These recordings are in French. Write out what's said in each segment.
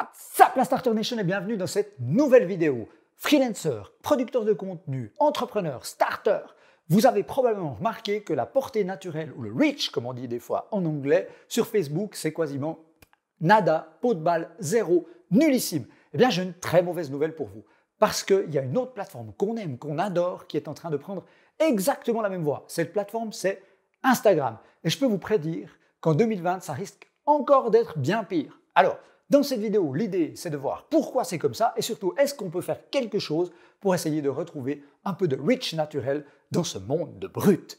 What's up la Starter Nation et bienvenue dans cette nouvelle vidéo. Freelancer, producteur de contenu, entrepreneur, starter, vous avez probablement remarqué que la portée naturelle ou le reach, comme on dit des fois en anglais, sur Facebook, c'est quasiment nada, pot de balle, zéro, nullissime. Eh bien, j'ai une très mauvaise nouvelle pour vous. Parce qu'il y a une autre plateforme qu'on aime, qu'on adore, qui est en train de prendre exactement la même voie. Cette plateforme, c'est Instagram. Et je peux vous prédire qu'en 2020, ça risque encore d'être bien pire. Alors, dans cette vidéo, l'idée, c'est de voir pourquoi c'est comme ça et surtout, est-ce qu'on peut faire quelque chose pour essayer de retrouver un peu de rich naturel dans ce monde de brut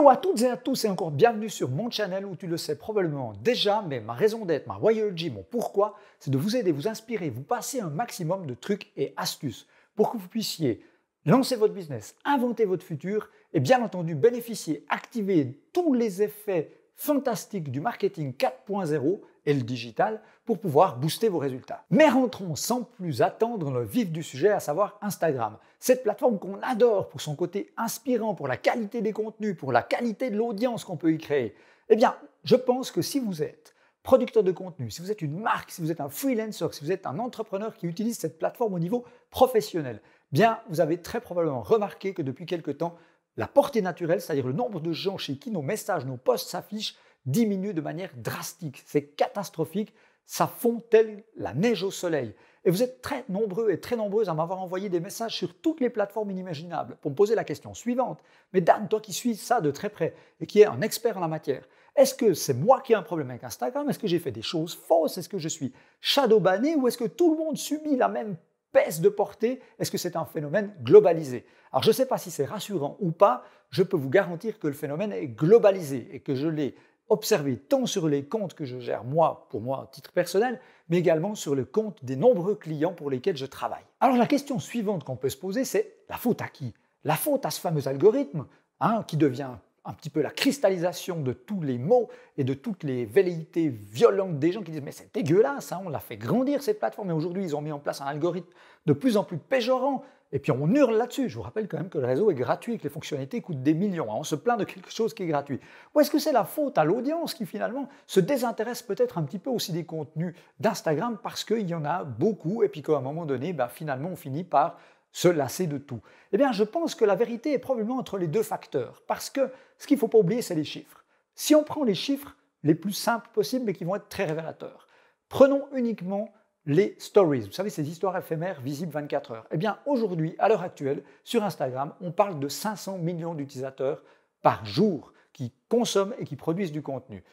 Hello à toutes et à tous et encore bienvenue sur mon channel où tu le sais probablement déjà, mais ma raison d'être, ma royalty, mon pourquoi, c'est de vous aider, vous inspirer, vous passer un maximum de trucs et astuces pour que vous puissiez lancer votre business, inventer votre futur et bien entendu bénéficier, activer tous les effets fantastiques du marketing 4.0 et le digital pour pouvoir booster vos résultats. Mais rentrons sans plus attendre dans le vif du sujet, à savoir Instagram. Cette plateforme qu'on adore pour son côté inspirant, pour la qualité des contenus, pour la qualité de l'audience qu'on peut y créer, eh bien, je pense que si vous êtes producteur de contenu, si vous êtes une marque, si vous êtes un freelancer, si vous êtes un entrepreneur qui utilise cette plateforme au niveau professionnel, eh bien, vous avez très probablement remarqué que depuis quelque temps, la portée naturelle, c'est-à-dire le nombre de gens chez qui nos messages, nos posts s'affichent, diminue de manière drastique. C'est catastrophique, ça fond tel la neige au soleil. Et vous êtes très nombreux et très nombreuses à m'avoir envoyé des messages sur toutes les plateformes inimaginables pour me poser la question suivante. Mais Dan, toi qui suis ça de très près et qui est un expert en la matière, est-ce que c'est moi qui ai un problème avec Instagram Est-ce que j'ai fait des choses fausses Est-ce que je suis shadowbanné ou est-ce que tout le monde subit la même baisse de portée Est-ce que c'est un phénomène globalisé Alors je ne sais pas si c'est rassurant ou pas, je peux vous garantir que le phénomène est globalisé et que je l'ai observer tant sur les comptes que je gère moi, pour moi, à titre personnel, mais également sur le compte des nombreux clients pour lesquels je travaille. Alors la question suivante qu'on peut se poser, c'est la faute à qui La faute à ce fameux algorithme, hein, qui devient un petit peu la cristallisation de tous les maux et de toutes les velléités violentes des gens qui disent mais c'est dégueulasse, hein, on l'a fait grandir cette plateforme et aujourd'hui ils ont mis en place un algorithme de plus en plus péjorant et puis on hurle là-dessus. Je vous rappelle quand même que le réseau est gratuit, que les fonctionnalités coûtent des millions. On se plaint de quelque chose qui est gratuit. Ou est-ce que c'est la faute à l'audience qui finalement se désintéresse peut-être un petit peu aussi des contenus d'Instagram parce qu'il y en a beaucoup et puis qu'à un moment donné, ben, finalement on finit par se lasser de tout Eh bien je pense que la vérité est probablement entre les deux facteurs. Parce que ce qu'il ne faut pas oublier, c'est les chiffres. Si on prend les chiffres les plus simples possibles mais qui vont être très révélateurs, prenons uniquement les stories, vous savez, ces histoires éphémères visibles 24 heures. Eh bien, aujourd'hui, à l'heure actuelle, sur Instagram, on parle de 500 millions d'utilisateurs par jour qui consomment et qui produisent du contenu.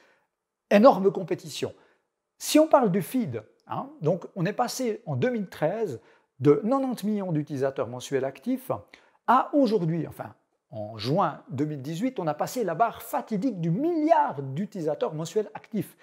Énorme compétition. Si on parle du feed, hein, donc on est passé en 2013 de 90 millions d'utilisateurs mensuels actifs à aujourd'hui, enfin en juin 2018, on a passé la barre fatidique du milliard d'utilisateurs mensuels actifs.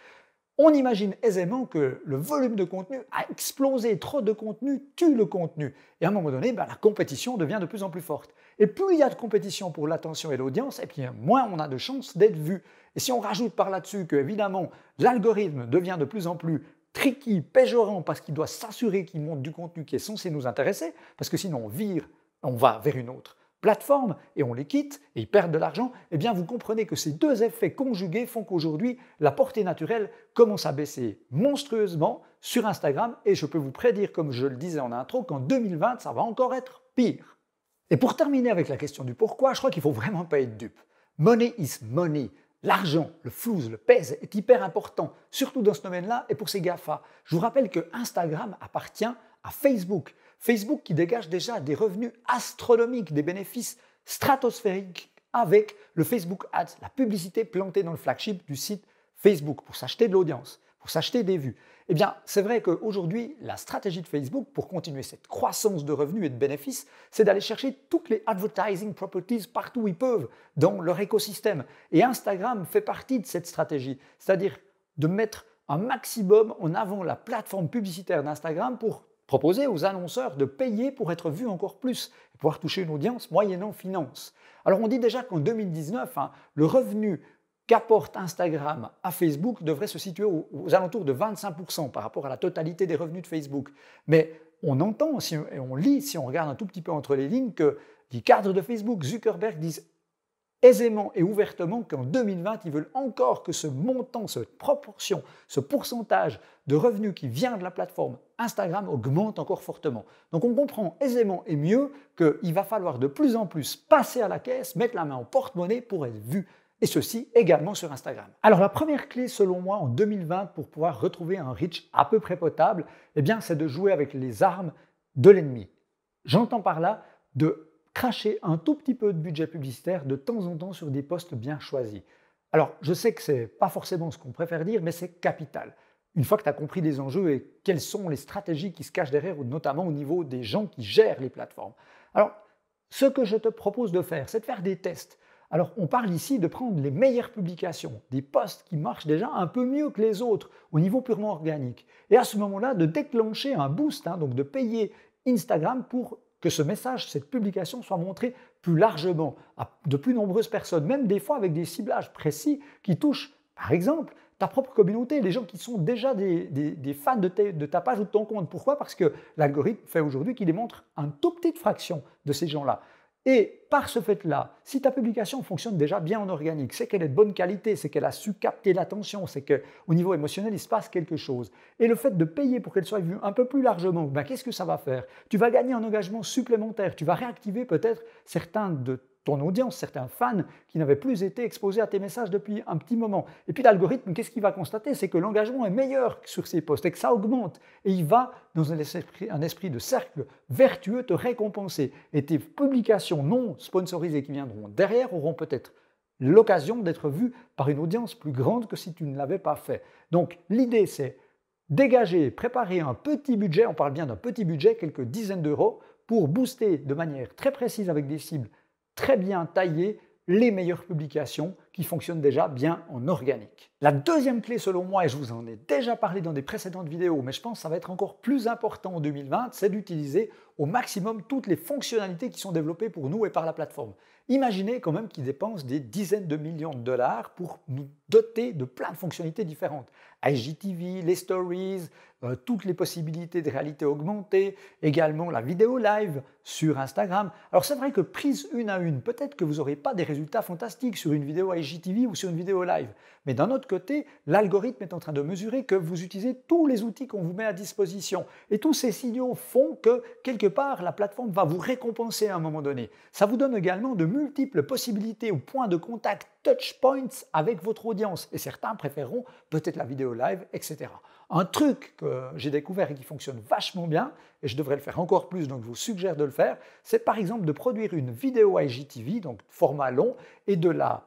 On imagine aisément que le volume de contenu a explosé, trop de contenu tue le contenu. Et à un moment donné, bah, la compétition devient de plus en plus forte. Et plus il y a de compétition pour l'attention et l'audience, et eh bien moins on a de chances d'être vu. Et si on rajoute par là-dessus que, évidemment, l'algorithme devient de plus en plus tricky, péjorant, parce qu'il doit s'assurer qu'il monte du contenu qui est censé nous intéresser, parce que sinon on vire, on va vers une autre plateforme et on les quitte et ils perdent de l'argent, eh bien vous comprenez que ces deux effets conjugués font qu'aujourd'hui la portée naturelle commence à baisser monstrueusement sur Instagram et je peux vous prédire, comme je le disais en intro, qu'en 2020 ça va encore être pire. Et pour terminer avec la question du pourquoi, je crois qu'il faut vraiment pas être dupe. Money is money. L'argent, le flouze, le pèse est hyper important, surtout dans ce domaine-là et pour ces GAFA. Je vous rappelle que Instagram appartient à Facebook. Facebook qui dégage déjà des revenus astronomiques, des bénéfices stratosphériques avec le Facebook Ads, la publicité plantée dans le flagship du site Facebook pour s'acheter de l'audience, pour s'acheter des vues. Eh bien, c'est vrai qu'aujourd'hui, la stratégie de Facebook pour continuer cette croissance de revenus et de bénéfices, c'est d'aller chercher toutes les advertising properties partout où ils peuvent dans leur écosystème. Et Instagram fait partie de cette stratégie, c'est-à-dire de mettre un maximum en avant la plateforme publicitaire d'Instagram pour Proposer aux annonceurs de payer pour être vus encore plus et pouvoir toucher une audience moyennant finance. Alors on dit déjà qu'en 2019, hein, le revenu qu'apporte Instagram à Facebook devrait se situer aux, alentours de 25% par rapport à la totalité des revenus de Facebook. Mais on entend et on lit, si on regarde un tout petit peu entre les lignes, que les cadres de Facebook, Zuckerberg, disent aisément et ouvertement qu'en 2020, ils veulent encore que ce montant, cette proportion, ce pourcentage de revenus qui vient de la plateforme Instagram augmente encore fortement. Donc on comprend aisément et mieux qu'il va falloir de plus en plus passer à la caisse, mettre la main au porte-monnaie pour être vu. Et ceci également sur Instagram. Alors la première clé selon moi en 2020 pour pouvoir retrouver un reach à peu près potable, eh bien c'est de jouer avec les armes de l'ennemi. J'entends par là de cracher un tout petit peu de budget publicitaire de temps en temps sur des postes bien choisis. Alors, je sais que ce n'est pas forcément ce qu'on préfère dire, mais c'est capital. Une fois que tu as compris les enjeux et quelles sont les stratégies qui se cachent derrière, notamment au niveau des gens qui gèrent les plateformes. Alors, ce que je te propose de faire, c'est de faire des tests. Alors, on parle ici de prendre les meilleures publications, des posts qui marchent déjà un peu mieux que les autres au niveau purement organique. Et à ce moment-là, de déclencher un boost, hein, donc de payer Instagram pour que ce message, cette publication soit montrée plus largement à de plus nombreuses personnes, même des fois avec des ciblages précis qui touchent, par exemple, ta propre communauté, les gens qui sont déjà des, fans de, ta page ou de ton compte. Pourquoi Parce que l'algorithme fait aujourd'hui qu'il démontre une toute petite fraction de ces gens-là. Et par ce fait-là, si ta publication fonctionne déjà bien en organique, c'est qu'elle est de bonne qualité, c'est qu'elle a su capter l'attention, c'est qu'au niveau émotionnel, il se passe quelque chose. Et le fait de payer pour qu'elle soit vue un peu plus largement, ben, qu'est-ce que ça va faire Tu vas gagner un engagement supplémentaire, tu vas réactiver peut-être certains de ton audience, certains fans qui n'avaient plus été exposés à tes messages depuis un petit moment. Et puis l'algorithme, qu'est-ce qu'il va constater C'est que l'engagement est meilleur sur ces posts et que ça augmente. Et il va, dans un esprit, un esprit de cercle vertueux, te récompenser. Et tes publications non sponsorisées qui viendront derrière auront peut-être l'occasion d'être vues par une audience plus grande que si tu ne l'avais pas fait. Donc l'idée, c'est dégager, préparer un petit budget, on parle bien d'un petit budget, quelques dizaines d'euros, pour booster de manière très précise avec des cibles très bien taillé les meilleures publications qui fonctionne déjà bien en organique. La deuxième clé selon moi, et je vous en ai déjà parlé dans des précédentes vidéos, mais je pense que ça va être encore plus important en 2020, c'est d'utiliser au maximum toutes les fonctionnalités qui sont développées pour nous et par la plateforme. Imaginez quand même qu'ils dépensent des dizaines de millions de dollars pour nous doter de plein de fonctionnalités différentes. IGTV, les stories, euh, toutes les possibilités de réalité augmentée, également la vidéo live sur Instagram. Alors c'est vrai que prise une à une, peut-être que vous n'aurez pas des résultats fantastiques sur une vidéo IGTV IGTV ou sur une vidéo live. Mais d'un autre côté, l'algorithme est en train de mesurer que vous utilisez tous les outils qu'on vous met à disposition. Et tous ces signaux font que, quelque part, la plateforme va vous récompenser à un moment donné. Ça vous donne également de multiples possibilités ou points de contact, touch points avec votre audience. Et certains préféreront peut-être la vidéo live, etc. Un truc que j'ai découvert et qui fonctionne vachement bien, et je devrais le faire encore plus, donc je vous suggère de le faire, c'est par exemple de produire une vidéo IGTV, donc format long, et de la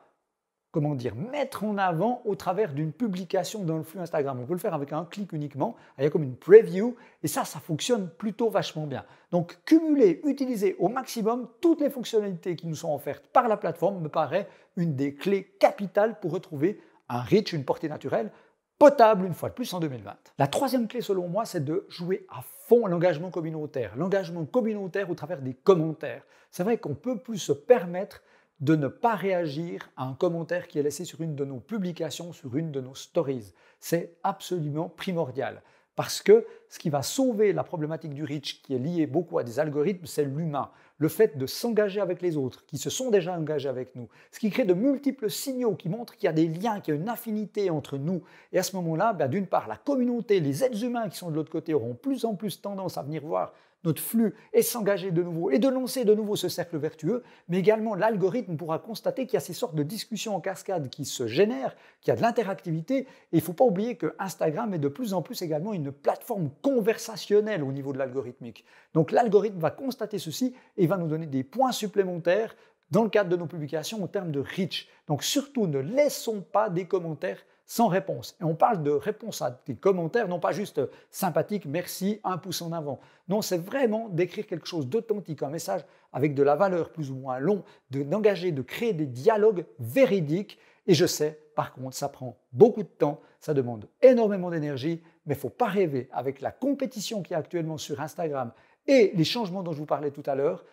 comment dire, mettre en avant au travers d'une publication dans le flux Instagram. On peut le faire avec un clic uniquement, il y a comme une preview, et ça, ça fonctionne plutôt vachement bien. Donc, cumuler, utiliser au maximum toutes les fonctionnalités qui nous sont offertes par la plateforme me paraît une des clés capitales pour retrouver un reach, une portée naturelle potable une fois de plus en 2020. La troisième clé selon moi, c'est de jouer à fond l'engagement communautaire, l'engagement communautaire au travers des commentaires. C'est vrai qu'on peut plus se permettre de ne pas réagir à un commentaire qui est laissé sur une de nos publications, sur une de nos stories. C'est absolument primordial. Parce que ce qui va sauver la problématique du reach, qui est liée beaucoup à des algorithmes, c'est l'humain. Le fait de s'engager avec les autres, qui se sont déjà engagés avec nous. Ce qui crée de multiples signaux qui montrent qu'il y a des liens, qu'il y a une affinité entre nous. Et à ce moment-là, ben, d'une part, la communauté, les êtres humains qui sont de l'autre côté auront plus en plus tendance à venir voir notre flux et s'engager de nouveau et de lancer de nouveau ce cercle vertueux, mais également l'algorithme pourra constater qu'il y a ces sortes de discussions en cascade qui se génèrent, qu'il y a de l'interactivité. Et il ne faut pas oublier que Instagram est de plus en plus également une plateforme conversationnelle au niveau de l'algorithmique. Donc l'algorithme va constater ceci et va nous donner des points supplémentaires dans le cadre de nos publications en termes de reach. Donc surtout ne laissons pas des commentaires sans réponse. Et on parle de réponse à des commentaires, non pas juste euh, sympathique, merci, un pouce en avant. Non, c'est vraiment d'écrire quelque chose d'authentique, un message avec de la valeur plus ou moins long, d'engager, de, créer des dialogues véridiques. Et je sais, par contre, ça prend beaucoup de temps, ça demande énormément d'énergie, mais faut pas rêver. Avec la compétition qu'il y a actuellement sur Instagram et les changements dont je vous parlais tout à l'heure,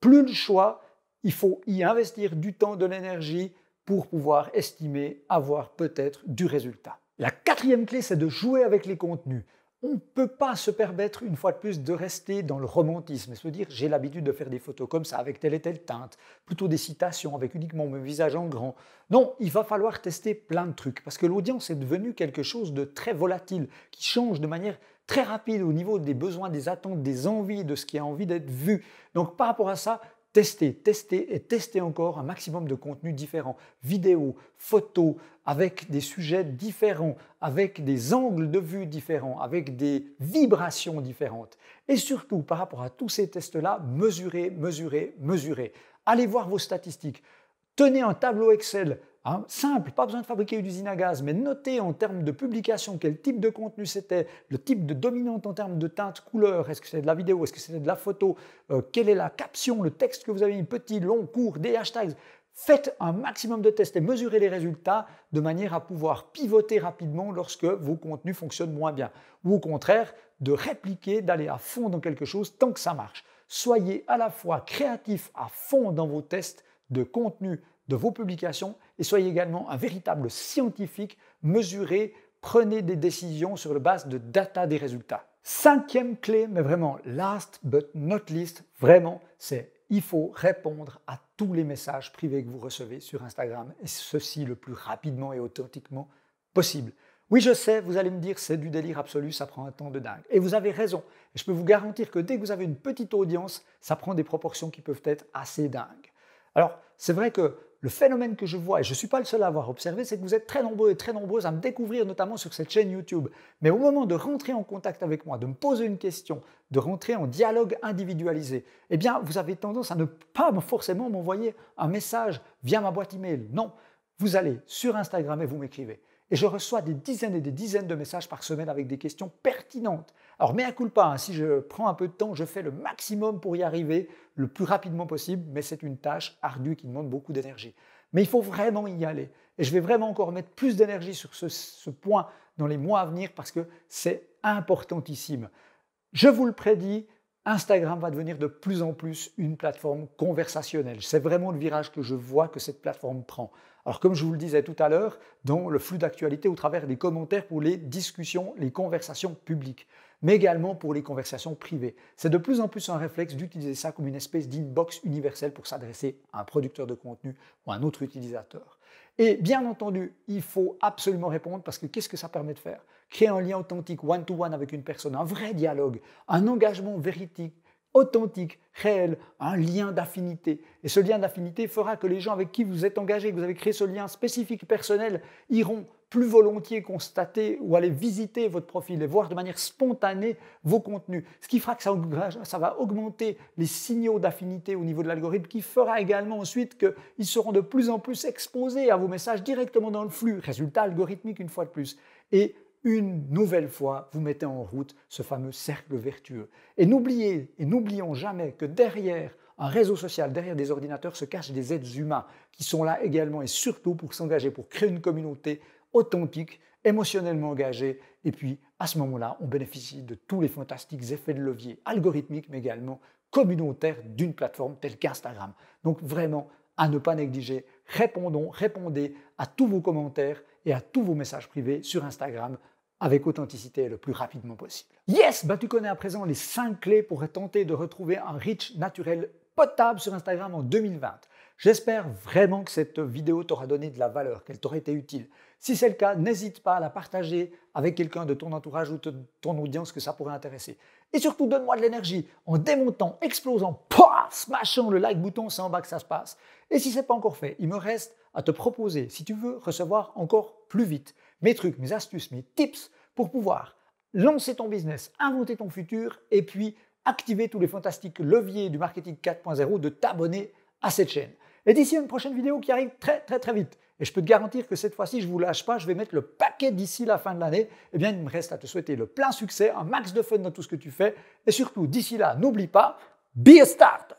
plus le choix, il faut y investir du temps, de l'énergie, pour pouvoir estimer avoir peut-être du résultat. La quatrième clé, c'est de jouer avec les contenus. On ne peut pas se permettre, une fois de plus, de rester dans le romantisme et se dire j'ai l'habitude de faire des photos comme ça, avec telle et telle teinte, plutôt des citations, avec uniquement mon visage en grand. Non, il va falloir tester plein de trucs, parce que l'audience est devenue quelque chose de très volatile, qui change de manière très rapide au niveau des besoins, des attentes, des envies, de ce qui a envie d'être vu. Donc par rapport à ça, Testez, tester et tester encore un maximum de contenus différents, vidéos, photos, avec des sujets différents, avec des angles de vue différents, avec des vibrations différentes. Et surtout, par rapport à tous ces tests-là, mesurez, mesurez, mesurez. Allez voir vos statistiques. Tenez un tableau Excel Hein, simple, pas besoin de fabriquer une usine à gaz, mais notez en termes de publication quel type de contenu c'était, le type de dominante en termes de teinte, couleur, est-ce que c'était de la vidéo, est-ce que c'était de la photo, euh, quelle est la caption, le texte que vous avez mis, petit, long, court, des hashtags. Faites un maximum de tests et mesurez les résultats de manière à pouvoir pivoter rapidement lorsque vos contenus fonctionnent moins bien. Ou au contraire, de répliquer, d'aller à fond dans quelque chose tant que ça marche. Soyez à la fois créatif à fond dans vos tests de contenu de vos publications et soyez également un véritable scientifique, mesurez, prenez des décisions sur le base de data des résultats. Cinquième clé, mais vraiment last but not least, vraiment, c'est il faut répondre à tous les messages privés que vous recevez sur Instagram, et ceci le plus rapidement et authentiquement possible. Oui, je sais, vous allez me dire, c'est du délire absolu, ça prend un temps de dingue. Et vous avez raison. Je peux vous garantir que dès que vous avez une petite audience, ça prend des proportions qui peuvent être assez dingues. Alors, c'est vrai que le phénomène que je vois, et je ne suis pas le seul à avoir observé, c'est que vous êtes très nombreux et très nombreuses à me découvrir, notamment sur cette chaîne YouTube. Mais au moment de rentrer en contact avec moi, de me poser une question, de rentrer en dialogue individualisé, eh bien, vous avez tendance à ne pas forcément m'envoyer un message via ma boîte email. Non, vous allez sur Instagram et vous m'écrivez. Et je reçois des dizaines et des dizaines de messages par semaine avec des questions pertinentes. Alors, ne culpa, pas. Hein, si je prends un peu de temps, je fais le maximum pour y arriver le plus rapidement possible, mais c'est une tâche ardue qui demande beaucoup d'énergie. Mais il faut vraiment y aller. Et je vais vraiment encore mettre plus d'énergie sur ce, ce point dans les mois à venir parce que c'est importantissime. Je vous le prédis, Instagram va devenir de plus en plus une plateforme conversationnelle. C'est vraiment le virage que je vois que cette plateforme prend. Alors comme je vous le disais tout à l'heure, dans le flux d'actualité au travers des commentaires pour les discussions, les conversations publiques, mais également pour les conversations privées. C'est de plus en plus un réflexe d'utiliser ça comme une espèce d'inbox universelle pour s'adresser à un producteur de contenu ou à un autre utilisateur. Et bien entendu, il faut absolument répondre parce que qu'est-ce que ça permet de faire créer un lien authentique one-to-one avec une personne, un vrai dialogue, un engagement véridique, authentique, réel, un lien d'affinité. Et ce lien d'affinité fera que les gens avec qui vous êtes engagés, que vous avez créé ce lien spécifique, personnel, iront plus volontiers constater ou aller visiter votre profil et voir de manière spontanée vos contenus. Ce qui fera que ça, ça va augmenter les signaux d'affinité au niveau de l'algorithme, qui fera également ensuite qu'ils seront de plus en plus exposés à vos messages directement dans le flux. Résultat algorithmique une fois de plus. Et une nouvelle fois, vous mettez en route ce fameux cercle vertueux. Et n'oubliez, et n'oublions jamais que derrière un réseau social, derrière des ordinateurs, se cachent des êtres humains qui sont là également et surtout pour s'engager, pour créer une communauté authentique, émotionnellement engagée. Et puis, à ce moment-là, on bénéficie de tous les fantastiques effets de levier algorithmiques, mais également communautaires d'une plateforme telle qu'Instagram. Donc vraiment, à ne pas négliger, répondons, répondez à tous vos commentaires et à tous vos messages privés sur Instagram avec authenticité le plus rapidement possible. Yes, bah tu connais à présent les 5 clés pour tenter de retrouver un rich naturel potable sur Instagram en 2020. J'espère vraiment que cette vidéo t'aura donné de la valeur, qu'elle t'aurait été utile. Si c'est le cas, n'hésite pas à la partager avec quelqu'un de ton entourage ou de ton audience que ça pourrait intéresser. Et surtout, donne-moi de l'énergie en démontant, explosant, smashant le like bouton, c'est en bas que ça se passe. Et si ce n'est pas encore fait, il me reste à te proposer, si tu veux recevoir encore plus vite, mes trucs, mes astuces, mes tips pour pouvoir lancer ton business, inventer ton futur et puis activer tous les fantastiques leviers du marketing 4.0 de t'abonner à cette chaîne. Et d'ici une prochaine vidéo qui arrive très très très vite, et je peux te garantir que cette fois-ci, je ne vous lâche pas, je vais mettre le paquet d'ici la fin de l'année, eh bien il me reste à te souhaiter le plein succès, un max de fun dans tout ce que tu fais, et surtout d'ici là, n'oublie pas, be a start